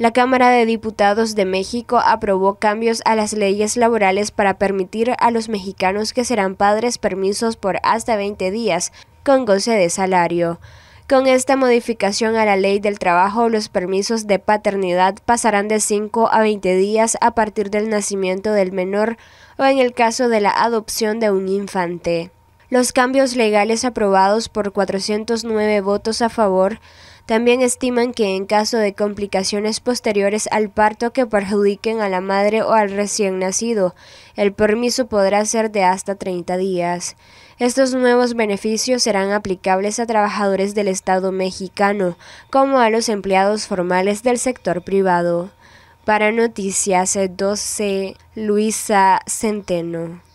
la Cámara de Diputados de México aprobó cambios a las leyes laborales para permitir a los mexicanos que serán padres permisos por hasta 20 días con goce de salario. Con esta modificación a la ley del trabajo, los permisos de paternidad pasarán de 5 a 20 días a partir del nacimiento del menor o en el caso de la adopción de un infante. Los cambios legales aprobados por 409 votos a favor también estiman que en caso de complicaciones posteriores al parto que perjudiquen a la madre o al recién nacido, el permiso podrá ser de hasta 30 días. Estos nuevos beneficios serán aplicables a trabajadores del Estado mexicano, como a los empleados formales del sector privado. Para Noticias 12, eh, Luisa Centeno.